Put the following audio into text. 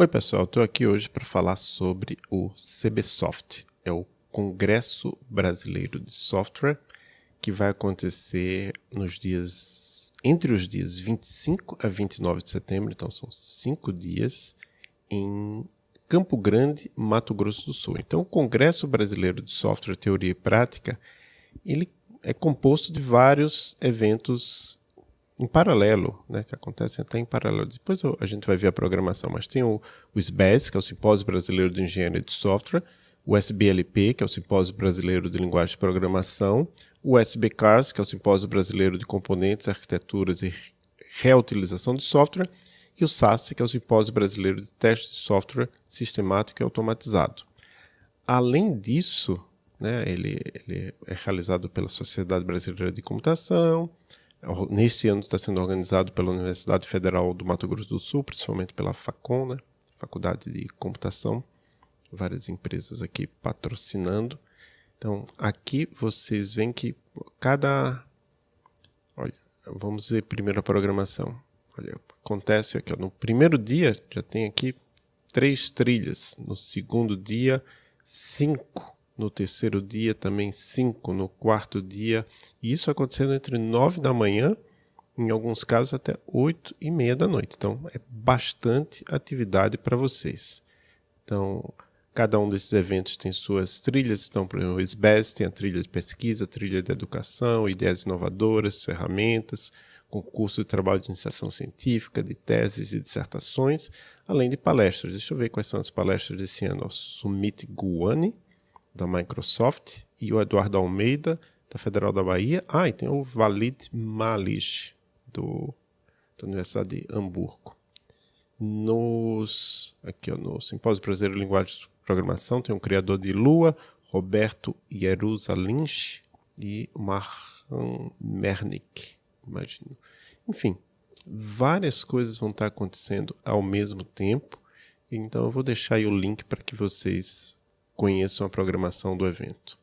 Oi, pessoal, estou aqui hoje para falar sobre o CBSoft, é o Congresso Brasileiro de Software, que vai acontecer nos dias entre os dias 25 a 29 de setembro, então são cinco dias, em Campo Grande, Mato Grosso do Sul. Então, o Congresso Brasileiro de Software, Teoria e Prática, ele é composto de vários eventos em paralelo, né, que acontecem até em paralelo. Depois a gente vai ver a programação, mas tem o, o SBES, que é o Simpósio Brasileiro de Engenharia de Software, o SBLP, que é o Simpósio Brasileiro de Linguagem de Programação, o SBCARS, que é o Simpósio Brasileiro de Componentes, Arquiteturas e Reutilização de Software, e o SAS, que é o Simpósio Brasileiro de Teste de Software Sistemático e Automatizado. Além disso, né, ele, ele é realizado pela Sociedade Brasileira de Computação, neste ano está sendo organizado pela Universidade Federal do Mato Grosso do Sul, principalmente pela FACON, né? Faculdade de Computação, várias empresas aqui patrocinando. Então, aqui vocês veem que cada. Olha, vamos ver primeiro a programação. Olha, acontece aqui, ó, no primeiro dia já tem aqui três trilhas, no segundo dia, cinco no terceiro dia também cinco, no quarto dia. E isso acontecendo entre nove da manhã, em alguns casos até oito e meia da noite. Então é bastante atividade para vocês. Então cada um desses eventos tem suas trilhas, estão por exemplo, o SBES tem a trilha de pesquisa, a trilha de educação, ideias inovadoras, ferramentas, concurso de trabalho de iniciação científica, de teses e dissertações, além de palestras. Deixa eu ver quais são as palestras desse ano. O Summit da Microsoft, e o Eduardo Almeida, da Federal da Bahia. Ah, e tem o Valid Malish, do, da Universidade de Hamburgo. Nos, aqui, ó, no Simpósio Brasileiro de Linguagem de Programação, tem o um criador de Lua, Roberto Jerusalinch e Marhan Mernick, imagino. Enfim, várias coisas vão estar acontecendo ao mesmo tempo. Então eu vou deixar o link para que vocês conheçam a programação do evento.